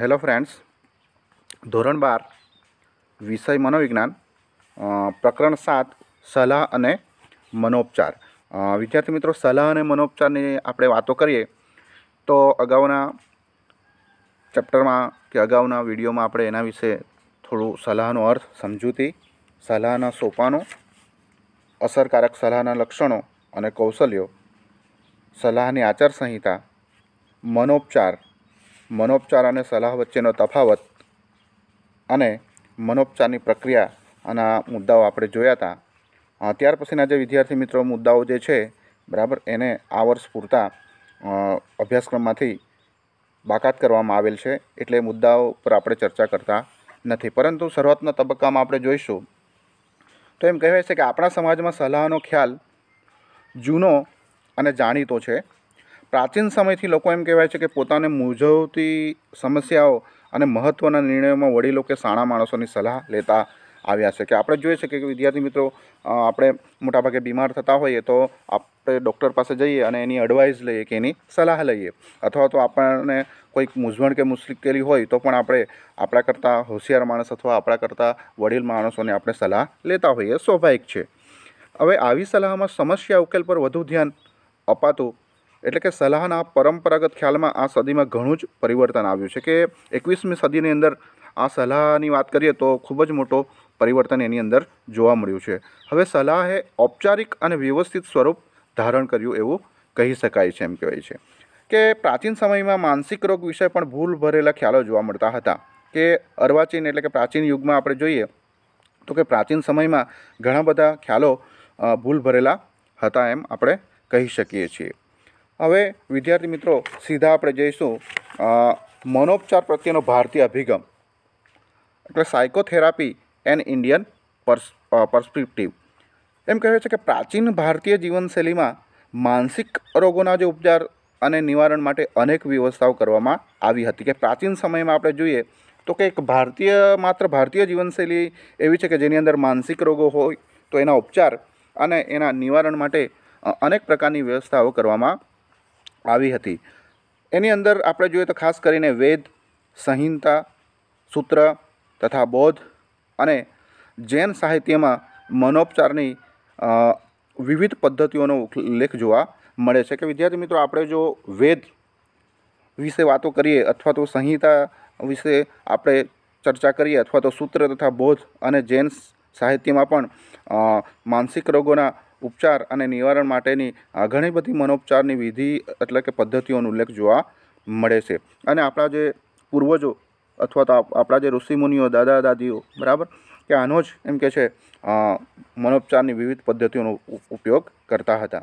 hello friends ધોરણ બાર વિષય મનોવિજ્ઞાન પ્રકરણ સાત સલાહ અને મનોપચાર વિદ્યાર્થી મિત્રો સલાહ અને મનોપચારની આપણે વાતો કરીએ તો અગાઉના ચેપ્ટરમાં કે અગાઉના વિડીયોમાં આપણે એના વિશે થોડું સલાહનો અર્થ સમજૂતી સલાહના સોપાનો અસરકારક સલાહના લક્ષણો અને કૌશલ્યો સલાહની આચાર સંહિતા મનોપચાર મનોપચાર અને સલાહ વચ્ચેનો તફાવત અને મનોપચારની પ્રક્રિયા આના મુદ્દાઓ આપણે જોયા હતા ત્યાર પછીના જે વિદ્યાર્થી મિત્રો મુદ્દાઓ જે છે બરાબર એને આ વર્ષ પૂરતા અભ્યાસક્રમમાંથી બાકાત કરવામાં આવેલ છે એટલે મુદ્દાઓ પર આપણે ચર્ચા કરતા નથી પરંતુ શરૂઆતના તબક્કામાં આપણે જોઈશું તો એમ કહેવાય છે કે આપણા સમાજમાં સલાહનો ખ્યાલ જૂનો અને જાણીતો છે પ્રાચીન સમયથી લોકો એમ કહેવાય છે કે પોતાને મૂંઝવતી સમસ્યાઓ અને મહત્ત્વના નિર્ણયોમાં વડીલો કે સાણા માણસોની સલાહ લેતા આવ્યા છે કે આપણે જોઈએ છીએ કે વિદ્યાર્થી મિત્રો આપણે મોટાભાગે બીમાર થતા હોઈએ તો આપણે ડૉક્ટર પાસે જઈએ અને એની એડવાઇસ લઈએ કે એની સલાહ લઈએ અથવા તો આપણને કોઈક મૂંઝવણ કે મુશ્કેલી હોય તો પણ આપણે આપણા કરતાં હોશિયાર માણસ અથવા આપણા કરતાં વડીલ માણસોને આપણે સલાહ લેતા હોઈએ સ્વાભાવિક છે હવે આવી સલાહમાં સમસ્યા ઉકેલ પર વધુ ધ્યાન અપાતું એટલે કે સલાહના પરંપરાગત ખ્યાલમાં આ સદીમાં ઘણું જ પરિવર્તન આવ્યું છે કે એકવીસમી સદીની અંદર આ સલાહની વાત કરીએ તો ખૂબ જ મોટો પરિવર્તન એની અંદર જોવા મળ્યું છે હવે સલાહે ઔપચારિક અને વ્યવસ્થિત સ્વરૂપ ધારણ કર્યું એવું કહી શકાય છે એમ કહેવાય છે કે પ્રાચીન સમયમાં માનસિક રોગ વિશે પણ ભૂલ ભરેલા ખ્યાલો જોવા મળતા હતા કે અર્વાચીન એટલે કે પ્રાચીન યુગમાં આપણે જોઈએ તો કે પ્રાચીન સમયમાં ઘણા બધા ખ્યાલો ભૂલ ભરેલા હતા એમ આપણે કહી શકીએ છીએ હવે વિદ્યાર્થી મિત્રો સીધા આપણે જઈશું મનોપચાર પ્રત્યેનો ભારતીય અભિગમ એટલે psychotherapy an Indian pers perspective એમ કહે છે કે પ્રાચીન ભારતીય જીવનશૈલીમાં માનસિક રોગોના જે ઉપચાર અને નિવારણ માટે અનેક વ્યવસ્થાઓ કરવામાં આવી હતી કે પ્રાચીન સમયમાં આપણે જોઈએ તો કે એક ભારતીય માત્ર ભારતીય જીવનશૈલી એવી છે કે જેની અંદર માનસિક રોગો હોય તો એના ઉપચાર અને એના નિવારણ માટે અનેક પ્રકારની વ્યવસ્થાઓ કરવામાં આવી હતી એની અંદર આપણે જોઈએ તો ખાસ કરીને વેદ સંહિતા સૂત્ર તથા બૌદ્ધ અને જૈન સાહિત્યમાં મનોપચારની વિવિધ પદ્ધતિઓનો ઉલ્લેખ જોવા મળે છે કે વિદ્યાર્થી મિત્રો આપણે જો વેદ વિશે વાતો કરીએ અથવા તો સંહિતા વિશે આપણે ચર્ચા કરીએ અથવા તો સૂત્ર તથા બૌદ્ધ અને જૈન સાહિત્યમાં પણ માનસિક રોગોના ઉપચાર અને નિવારણ માટેની ઘણી બધી મનોપચારની વિધિ એટલે કે પદ્ધતિઓનો ઉલ્લેખ જોવા મળે છે અને આપણા જે પૂર્વજો અથવા તો આપણા જે ઋષિમુનિઓ દાદા દાદીઓ બરાબર કે આનો જ એમ કે છે મનોપચારની વિવિધ પદ્ધતિઓનો ઉપયોગ કરતા હતા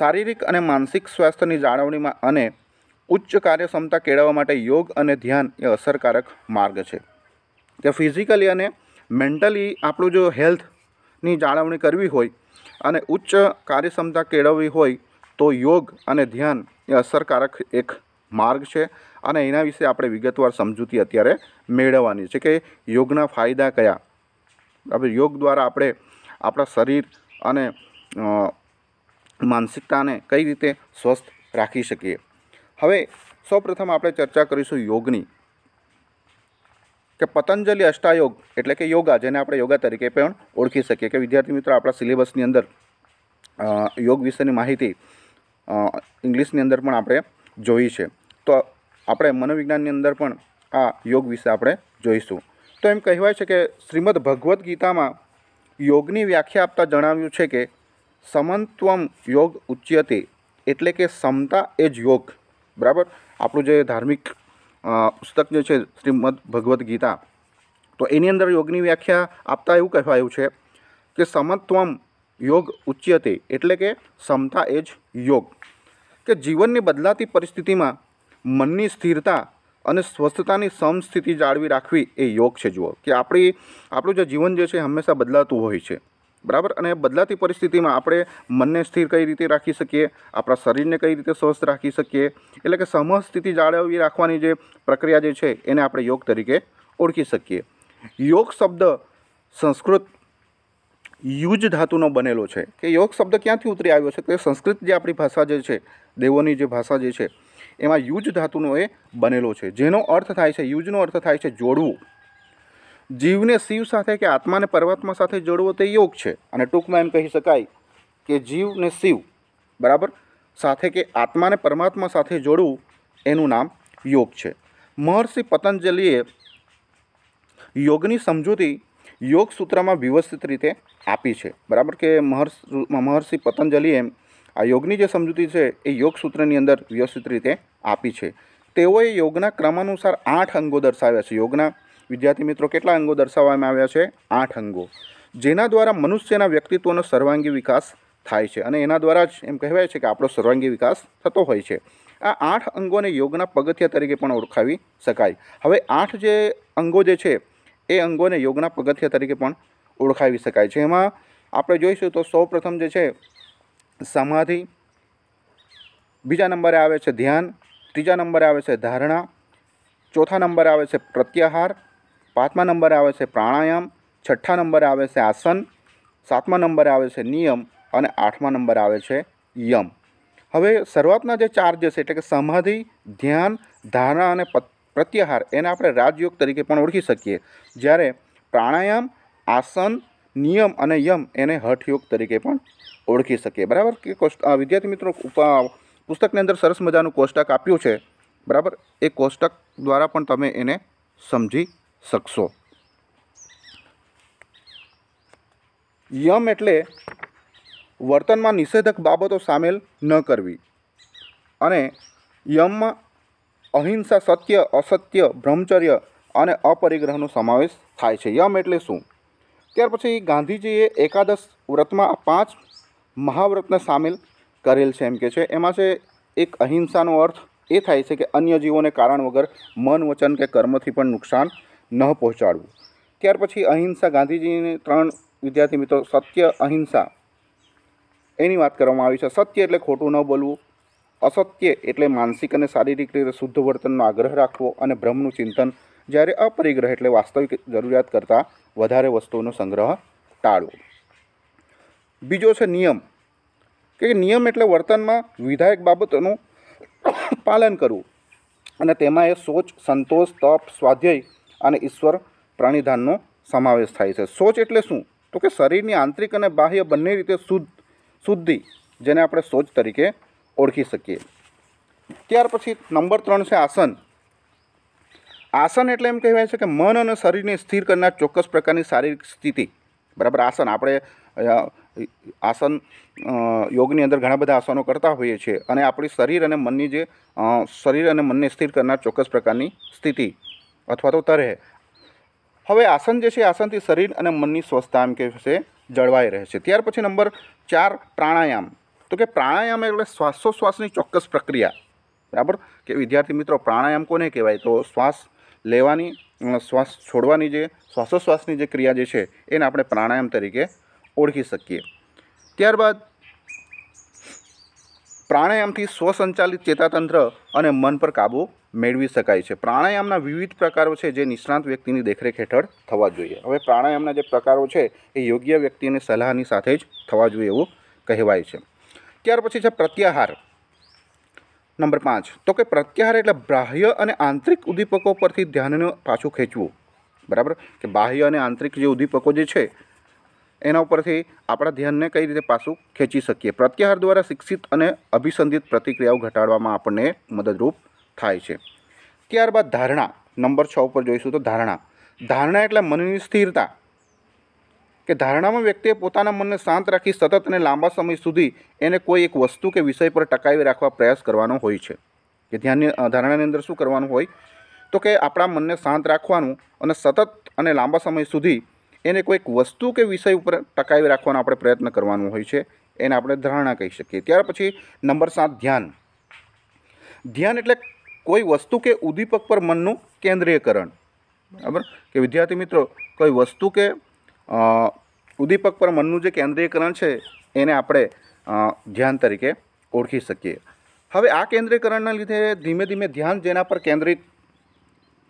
શારીરિક અને માનસિક સ્વાસ્થ્યની જાળવણીમાં અને ઉચ્ચ કાર્યક્ષમતા કેળવવા માટે યોગ અને ધ્યાન એ અસરકારક માર્ગ છે તે ફિઝિકલી અને મેન્ટલી આપણું જો હેલ્થની જાળવણી કરવી હોય અને ઉચ્ચ કાર્યક્ષમતા કેળવવી હોય તો યોગ અને ધ્યાન એ અસરકારક એક માર્ગ છે અને એના વિશે આપણે વિગતવાર સમજૂતી અત્યારે મેળવવાની છે કે યોગના ફાયદા કયા આપણે યોગ દ્વારા આપણે આપણા શરીર અને માનસિકતાને કઈ રીતે સ્વસ્થ રાખી શકીએ હવે સૌપ્રથમ આપણે ચર્ચા કરીશું યોગની કે પતંજલિ અષ્ટાયોગ એટલે કે યોગા જેને આપણે યોગા તરીકે પણ ઓળખી શકીએ કે વિદ્યાર્થી મિત્રો આપણા સિલેબસની અંદર યોગ વિશેની માહિતી ઇંગ્લિશની અંદર પણ આપણે જોઈ છે તો આપણે મનોવિજ્ઞાનની અંદર પણ આ યોગ વિશે આપણે જોઈશું તો એમ કહેવાય છે કે શ્રીમદ ભગવદ્ ગીતામાં યોગની વ્યાખ્યા આપતા જણાવ્યું છે કે સમન્ત્વમ યોગ ઉચ્યતે એટલે કે સમતા એ જ યોગ બરાબર આપણું જે ધાર્મિક પુસ્તક જે છે શ્રીમદ ભગવદ્ ગીતા તો એની અંદર યોગની વ્યાખ્યા આપતા એવું કહેવાયું છે કે સમત્વમ યોગ ઉચ્યતે એટલે કે સમતા એ જ યોગ કે જીવનની બદલાતી પરિસ્થિતિમાં મનની સ્થિરતા અને સ્વસ્થતાની સમસ્થિતિ જાળવી રાખવી એ યોગ છે જુઓ કે આપણી આપણું જે જીવન જે છે હંમેશા બદલાતું હોય છે બરાબર અને બદલાતી પરિસ્થિતિમાં આપણે મનને સ્થિર કઈ રીતે રાખી શકીએ આપણા શરીરને કઈ રીતે સ્વસ્થ રાખી શકીએ એટલે કે સમસ્થિતિ જાળવી રાખવાની જે પ્રક્રિયા જે છે એને આપણે યોગ તરીકે ઓળખી શકીએ યોગ શબ્દ સંસ્કૃત યુજ ધાતુનો બનેલો છે કે યોગ શબ્દ ક્યાંથી ઉતરી આવ્યો છે કે સંસ્કૃત જે આપણી ભાષા જે છે દેવોની જે ભાષા જે છે એમાં યુજ ધાતુનો એ બનેલો છે જેનો અર્થ થાય છે યુજનો અર્થ થાય છે જોડવું જીવને શિવ સાથે કે આત્માને પર્વતમાં સાથે જોડવો તે યોગ છે અને ટૂંકમાં એમ કહી શકાય કે જીવને શિવ બરાબર સાથે કે આત્માને પરમાત્મા સાથે જોડવું એનું નામ યોગ છે મહર્ષિ પતંજલિએ યોગની સમજૂતી યોગ સૂત્રમાં વ્યવસ્થિત રીતે આપી છે બરાબર કે મહર્ષિ મહર્ષિ પતંજલિએ આ યોગની જે સમજૂતી છે એ યોગ સૂત્રની અંદર વ્યવસ્થિત રીતે આપી છે તેઓએ યોગના ક્રમાનુસાર આઠ અંગો દર્શાવ્યા છે યોગના વિદ્યાર્થી મિત્રો કેટલા અંગો દર્શાવવામાં આવ્યા છે આઠ અંગો જેના દ્વારા મનુષ્યના વ્યક્તિત્વનો સર્વાંગી વિકાસ થાય છે અને એના દ્વારા જ એમ કહેવાય છે કે આપણો સર્વાંગી વિકાસ થતો હોય છે આ આઠ અંગોને યોગના પગથિયા તરીકે પણ ઓળખાવી શકાય હવે આઠ જે અંગો જે છે એ અંગોને યોગના પગથિયા તરીકે પણ ઓળખાવી શકાય છે એમાં આપણે જોઈશું તો સૌપ્રથમ જે છે સમાધિ બીજા નંબરે આવે છે ધ્યાન ત્રીજા નંબરે આવે છે ધારણા ચોથા નંબરે આવે છે પ્રત્યાહાર પાંચમા નંબરે આવે છે પ્રાણાયામ છઠ્ઠા નંબરે આવે છે આસન સાતમા નંબરે આવે છે નિયમ અને આઠમા નંબર આવે છે યમ હવે શરૂઆતના જે ચાર છે એટલે કે સમાધિ ધ્યાન ધારણા અને પ્રત્યાહાર એને આપણે રાજયોગ તરીકે પણ ઓળખી શકીએ જ્યારે પ્રાણાયામ આસન નિયમ અને યમ એને હઠયોગ તરીકે પણ ઓળખી શકીએ બરાબર કે વિદ્યાર્થી મિત્રો પુસ્તકની અંદર સરસ મજાનું કોષ્ટક આપ્યું છે બરાબર એ કોષ્ટક દ્વારા પણ તમે એને સમજી શકશો યમ એટલે વર્તનમાં નિષેધક બાબતો સામેલ ન કરવી અને યમમાં અહિંસા સત્ય અસત્ય બ્રહ્મચર્ય અને અપરિગ્રહનો સમાવેશ થાય છે યમ એટલે શું ત્યાર પછી ગાંધીજીએ એકાદશ વ્રતમાં પાંચ મહાવ્રતને સામેલ કરેલ છે એમ કે છે એમાં છે એક અહિંસાનો અર્થ એ થાય છે કે અન્ય જીવોને કારણ વગર મન વચન કે કર્મથી પણ નુકસાન ન પહોંચાડવું ત્યાર પછી અહિંસા ગાંધીજીને ત્રણ વિદ્યાર્થી મિત્રો સત્ય અહિંસા એની વાત કરવામાં આવી છે સત્ય એટલે ખોટું ન બોલવું અસત્ય એટલે માનસિક અને શારીરિક રીતે શુદ્ધ વર્તનનો આગ્રહ રાખવો અને ભ્રમનું ચિંતન જ્યારે અપરિગ્રહ એટલે વાસ્તવિક જરૂરિયાત કરતાં વધારે વસ્તુઓનો સંગ્રહ ટાળવો બીજો છે નિયમ કે નિયમ એટલે વર્તનમાં વિધાયક બાબતોનું પાલન કરવું અને તેમાં એ સોચ સંતોષ તપ સ્વાધ્યાય અને ઈશ્વર પ્રાણીધાનનો સમાવેશ થાય છે શૌચ એટલે શું તો કે શરીરની આંતરિક અને બાહ્ય બંને રીતે શુદ્ધ શુદ્ધિ જેને આપણે શૌચ તરીકે ઓળખી શકીએ ત્યાર પછી નંબર ત્રણ છે આસન આસન એટલે એમ કહેવાય છે કે મન અને શરીરને સ્થિર કરનાર ચોક્કસ પ્રકારની શારીરિક સ્થિતિ બરાબર આસન આપણે આસન યોગની અંદર ઘણા બધા આસનો કરતા હોઈએ છીએ અને આપણી શરીર અને મનની જે શરીર અને મનને સ્થિર કરનાર ચોક્કસ પ્રકારની સ્થિતિ અથવા તો તરે હવે આસન જે છે આસનથી શરીર અને મનની સ્વસ્થતા એમ કે છે જળવાઈ રહે છે ત્યાર પછી નંબર ચાર પ્રાણાયામ તો કે પ્રાણાયામ એટલે શ્વાસોશ્વાસની ચોક્કસ પ્રક્રિયા બરાબર કે વિદ્યાર્થી મિત્રો પ્રાણાયામ કોને કહેવાય તો શ્વાસ લેવાની શ્વાસ છોડવાની જે શ્વાસોશ્વાસની જે ક્રિયા જે છે એને આપણે પ્રાણાયામ તરીકે ઓળખી શકીએ ત્યારબાદ પ્રાણાયામથી સ્વસંચાલિત ચેતાતંત્ર અને મન પર કાબૂ મેળવી શકાય છે પ્રાણાયામના વિવિધ પ્રકારો છે જે નિષ્ણાંત વ્યક્તિની દેખરેખ હેઠળ થવા જોઈએ હવે પ્રાણાયામના જે પ્રકારો છે એ યોગ્ય વ્યક્તિની સલાહની સાથે જ થવા જોઈએ એવું કહેવાય છે ત્યાર પછી છે પ્રત્યાહાર નંબર પાંચ તો કે પ્રત્યાહાર એટલે બાહ્ય અને આંતરિક ઉદ્દીપકો પરથી ધ્યાનને પાછું ખેંચવું બરાબર કે બાહ્ય અને આંતરિક જે ઉદ્દીપકો જે છે એના ઉપરથી આપણા ધ્યાનને કઈ રીતે પાછું ખેંચી શકીએ પ્રત્યાહાર દ્વારા શિક્ષિત અને અભિસંધિત પ્રતિક્રિયાઓ ઘટાડવામાં આપણને મદદરૂપ થાય છે ત્યારબાદ ધારણા નંબર છ ઉપર જોઈશું તો ધારણા ધારણા એટલે મનની સ્થિરતા કે ધારણામાં વ્યક્તિએ પોતાના મનને શાંત રાખી સતત અને લાંબા સમય સુધી એને કોઈ એક વસ્તુ કે વિષય પર ટકાવી રાખવા પ્રયાસ કરવાનો હોય છે કે ધ્યાનની ધારણાની અંદર શું કરવાનું હોય તો કે આપણા મનને શાંત રાખવાનું અને સતત અને લાંબા સમય સુધી એને કોઈક વસ્તુ કે વિષય ઉપર ટકાવી રાખવાનો આપણે પ્રયત્ન કરવાનો હોય છે એને આપણે ધારણા કહી શકીએ ત્યાર પછી નંબર સાત ધ્યાન ધ્યાન એટલે કોઈ વસ્તુ કે ઉદ્દીપક પર મનનું કેન્દ્રીયકરણ બરાબર કે વિદ્યાર્થી મિત્રો કોઈ વસ્તુ કે ઉદ્દીપક પર મનનું જે કેન્દ્રીયકરણ છે એને આપણે ધ્યાન તરીકે ઓળખી શકીએ હવે આ કેન્દ્રીયકરણના લીધે ધીમે ધીમે ધ્યાન જેના પર કેન્દ્રિત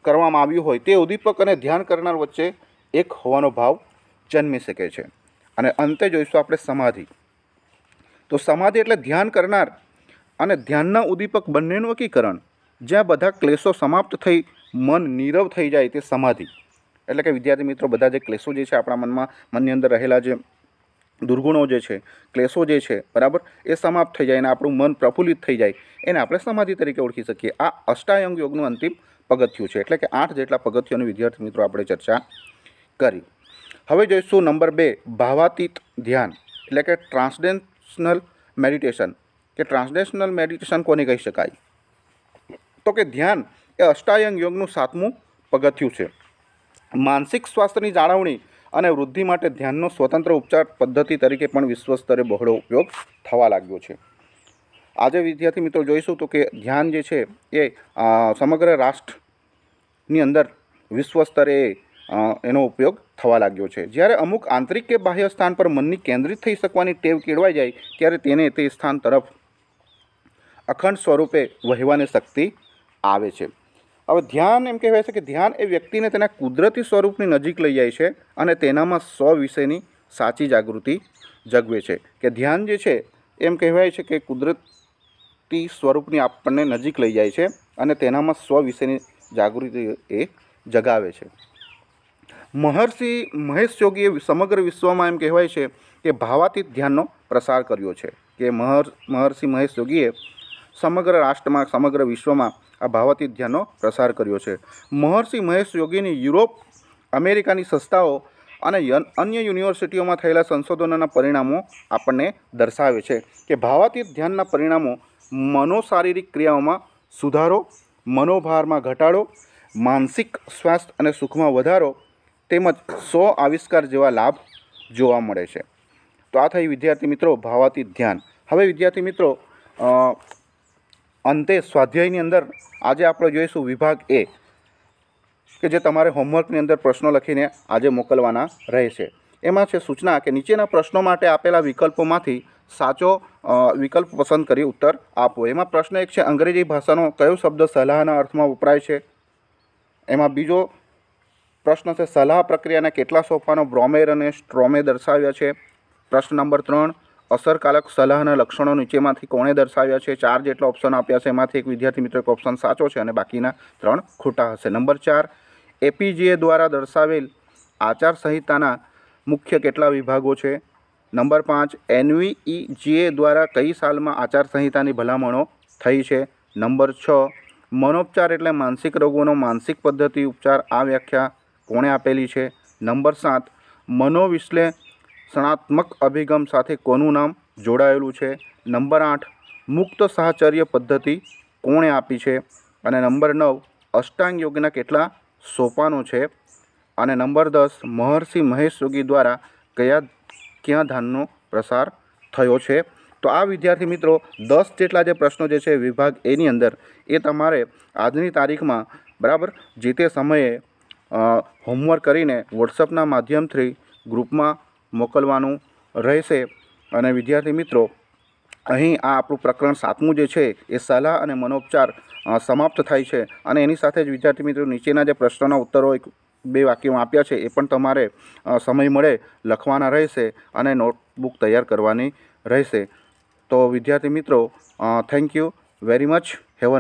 કરવામાં આવ્યું હોય તે ઉદ્દીપક અને ધ્યાન કરનાર વચ્ચે એક હોવાનો ભાવ જન્મી શકે છે અને અંતે જોઈશું આપણે સમાધિ તો સમાધિ એટલે ધ્યાન કરનાર અને ધ્યાનના ઉદ્દીપક બંનેનું એકીકરણ જ્યાં બધા ક્લેશો સમાપ્ત થઈ મન નીરવ થઈ જાય તે સમાધિ એટલે કે વિદ્યાર્થી મિત્રો બધા જે ક્લેશો જે છે આપણા મનમાં મનની અંદર રહેલા જે દુર્ગુણો જે છે ક્લેશો જે છે બરાબર એ સમાપ્ત થઈ જાય અને આપણું મન પ્રફુલ્લિત થઈ જાય એને આપણે સમાધિ તરીકે ઓળખી શકીએ આ અષ્ટાયંગ યોગનું અંતિમ પગથિયું છે એટલે કે આઠ જેટલા પગથિયોની વિદ્યાર્થી મિત્રો આપણે ચર્ચા કરી હવે જોઈશું નંબર બે ભાવાતીત ધ્યાન એટલે કે ટ્રાન્સડેશનલ મેડિટેશન કે ટ્રાન્સડેશનલ મેડિટેશન કોને કહી શકાય તો કે ધ્યાન એ અષ્ટાયંગ યોગનું સાતમું પગથિયું છે માનસિક સ્વાસ્થ્યની જાળવણી અને વૃદ્ધિ માટે ધ્યાનનો સ્વતંત્ર ઉપચાર પદ્ધતિ તરીકે પણ વિશ્વસ્તરે બહોળો ઉપયોગ થવા લાગ્યો છે આજે વિદ્યાર્થી મિત્રો જોઈશું તો કે ધ્યાન જે છે એ સમગ્ર રાષ્ટ્રની અંદર વિશ્વસ્તરે એનો ઉપયોગ થવા લાગ્યો છે જ્યારે અમુક આંતરિક કે બાહ્ય સ્થાન પર મનની કેન્દ્રિત થઈ શકવાની ટેવ કેળવાઈ જાય ત્યારે તેને તે સ્થાન તરફ અખંડ સ્વરૂપે વહેવાની શક્તિ આવે છે હવે ધ્યાન એમ કહેવાય છે કે ધ્યાન એ વ્યક્તિને તેના કુદરતી સ્વરૂપની નજીક લઈ જાય છે અને તેનામાં સ્વ વિષયની સાચી જાગૃતિ જગવે છે કે ધ્યાન જે છે એમ કહેવાય છે કે કુદરતી સ્વરૂપની આપણને નજીક લઈ જાય છે અને તેનામાં સ્વ વિશેની જાગૃતિ એ જગાવે છે મહર્ષિ મહેશ યોગીએ સમગ્ર વિશ્વમાં એમ કહેવાય છે કે ભાવાતીત ધ્યાનનો પ્રસાર કર્યો છે કે મહર મહર્ષિ મહેશ યોગીએ સમગ્ર રાષ્ટ્રમાં સમગ્ર વિશ્વમાં આ ધ્યાનનો પ્રસાર કર્યો છે મહર્ષિ મહેશ યોગીની યુરોપ અમેરિકાની સંસ્થાઓ અને અન્ય યુનિવર્સિટીઓમાં થયેલા સંશોધનોના પરિણામો આપણને દર્શાવે છે કે ભાવાતીત ધ્યાનના પરિણામો મનોશારીરિક ક્રિયાઓમાં સુધારો મનોભારમાં ઘટાડો માનસિક સ્વાસ્થ્ય અને સુખમાં વધારો તેમજ સો આવિષ્કાર જેવા લાભ જોવા મળે છે તો આ થઈ વિદ્યાર્થી મિત્રો ભાવાતીત ધ્યાન હવે વિદ્યાર્થી મિત્રો અંતે સ્વાધ્યાયની અંદર આજે આપણે જોઈશું વિભાગ એ કે જે તમારે હોમવર્કની અંદર પ્રશ્નો લખીને આજે મોકલવાના રહેશે એમાં છે સૂચના કે નીચેના પ્રશ્નો માટે આપેલા વિકલ્પોમાંથી સાચો વિકલ્પ પસંદ કરી ઉત્તર આપવો એમાં પ્રશ્ન એક છે અંગ્રેજી ભાષાનો કયો શબ્દ સલાહના અર્થમાં વપરાય છે એમાં બીજો પ્રશ્ન છે સલાહ પ્રક્રિયાના કેટલા સોફાનો બ્રોમેર અને સ્ટ્રોમે દર્શાવ્યા છે પ્રશ્ન નંબર ત્રણ અસરકારક સલાહના લક્ષણો નીચેમાંથી કોણે દર્શાવ્યા છે ચાર જેટલા ઓપ્શન આપ્યા છે એમાંથી એક વિદ્યાર્થી મિત્રો એક ઓપ્શન સાચો છે અને બાકીના ત્રણ ખોટા હશે નંબર ચાર એપીજીએ દ્વારા દર્શાવેલ આચારસંહિતાના મુખ્ય કેટલા વિભાગો છે નંબર પાંચ એનવીઈજીએ e દ્વારા કઈ સાલમાં આચારસંહિતાની ભલામણો થઈ છે નંબર છ મનોપચાર એટલે માનસિક રોગોનો માનસિક પદ્ધતિ ઉપચાર આ વ્યાખ્યા કોણે આપેલી છે નંબર સાત મનોવિશ્લે ક્ષણાત્મક અભિગમ સાથે કોનું નામ જોડાયેલું છે નંબર આઠ મુક્ત સાહચર્ય પદ્ધતિ કોણે આપી છે અને નંબર નવ અષ્ટાંગ યોગના કેટલા સોપાનો છે અને નંબર દસ મહર્ષિ મહેશ યોગી દ્વારા કયા ક્યાં ધ્યાનનો પ્રસાર થયો છે તો આ વિદ્યાર્થી મિત્રો દસ જેટલા જે પ્રશ્નો જે છે વિભાગ એની અંદર એ તમારે આજની તારીખમાં બરાબર જે તે સમયે હોમવર્ક કરીને વોટ્સઅપના માધ્યમથી ગ્રુપમાં મોકલવાનું રહેશે અને વિદ્યાર્થી મિત્રો અહીં આ આપણું પ્રકરણ સાતમું જે છે એ સલાહ અને મનોપચાર સમાપ્ત થાય છે અને એની સાથે જ વિદ્યાર્થી મિત્રો નીચેના જે પ્રશ્નોના ઉત્તરો એક બે વાક્યોમાં આપ્યા છે એ પણ તમારે સમય મળે લખવાના રહેશે અને નોટબુક તૈયાર કરવાની રહેશે તો વિદ્યાર્થી મિત્રો thank you very much have